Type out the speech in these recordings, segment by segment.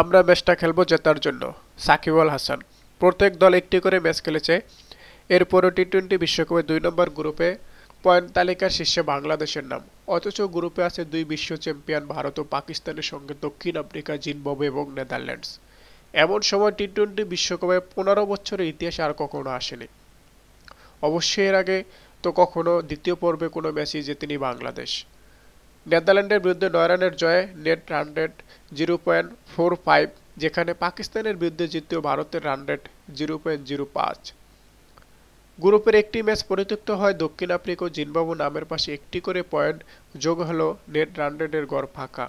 আমরা ম্যাচটা খেলবো জেতার জন্য সাকিব আল হাসান প্রত্যেক দল একটি করে ম্যাচ খেলেছে এরপরও টি টোয়েন্টি বিশ্বকাপে দুই নম্বর গ্রুপে পয়েন্ট তালিকার শীর্ষে বাংলাদেশের নাম অথচ গ্রুপে আছে দুই বিশ্ব চ্যাম্পিয়ন ভারত ও পাকিস্তানের সঙ্গে দক্ষিণ আফ্রিকা জিম্বাবুয়ে এবং নেদারল্যান্ডস এমন সময় টি টোয়েন্টি বিশ্বকাপে পনেরো বছরের ইতিহাস আর কখনো আসেনি অবশ্যই এর আগে তো কখনো দ্বিতীয় পর্বে কোনো ম্যাচই জেতেনি বাংলাদেশ নেদারল্যান্ডের বিরুদ্ধে নয় রানের জয়ে net run rate zero point four five যেখানে পাকিস্তানের বিরুদ্ধে জিতেও ভারতের run rate zero point zero পাঁচ গ্রুপের একটি ম্যাচ পরিত্যক্ত হয় দক্ষিণ আফ্রিকা ও জিম্বাবু নামের পাশে একটি করে পয়েন্ট যোগ হলো নেট রান রেটের গড় ফাঁকা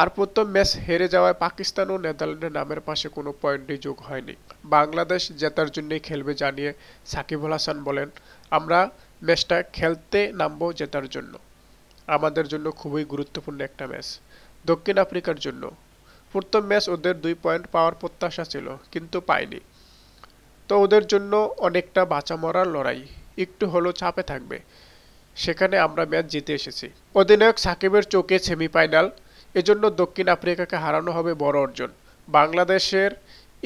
আর প্রথম ম্যাচ হেরে যাওয়ায় পাকিস্তান ও নেদারল্যান্ডের নামের পাশে কোনো পয়েন্টই যোগ হয়নি বাংলাদেশ জেতার জন্যই খেলবে জানিয়ে সাকিবুল হাসান বলেন আমরা ম্যাচটা খেলতে নামবো জেতার জন্য আমাদের জন্য খুবই গুরুত্বপূর্ণ একটা ম্যাচ দক্ষিণ আফ্রিকার জন্য প্রথম ম্যাচ ওদের দুই পয়েন্ট পাওয়ার প্রত্যাশা ছিল কিন্তু পায়নি তো ওদের জন্য অনেকটা বাঁচা মরার লড়াই একটু হলো চাপে থাকবে সেখানে আমরা ম্যাচ জিতে এসেছি অধিনায়ক সাকিবের চোখে সেমিফাইনাল এজন্য দক্ষিণ আফ্রিকাকে হারানো হবে বড় অর্জন বাংলাদেশের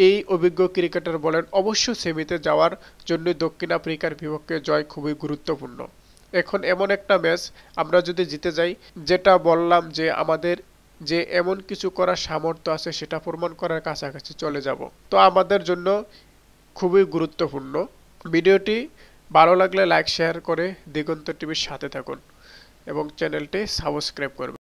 এই অভিজ্ঞ ক্রিকেটার বলেন অবশ্য সেমিতে যাওয়ার জন্য দক্ষিণ আফ্রিকার বিপক্ষে জয় খুবই গুরুত্বপূর্ণ এখন এমন একটা ম্যাচ আমরা যদি জিতে যাই যেটা বললাম যে আমাদের যে এমন কিছু করার সামর্থ্য আছে সেটা প্রমাণ করার কাছাকাছি চলে যাব তো আমাদের জন্য খুবই গুরুত্বপূর্ণ ভিডিওটি ভালো লাগলে লাইক শেয়ার করে দিগন্ত টিভির সাথে থাকুন এবং চ্যানেলটি সাবস্ক্রাইব করবেন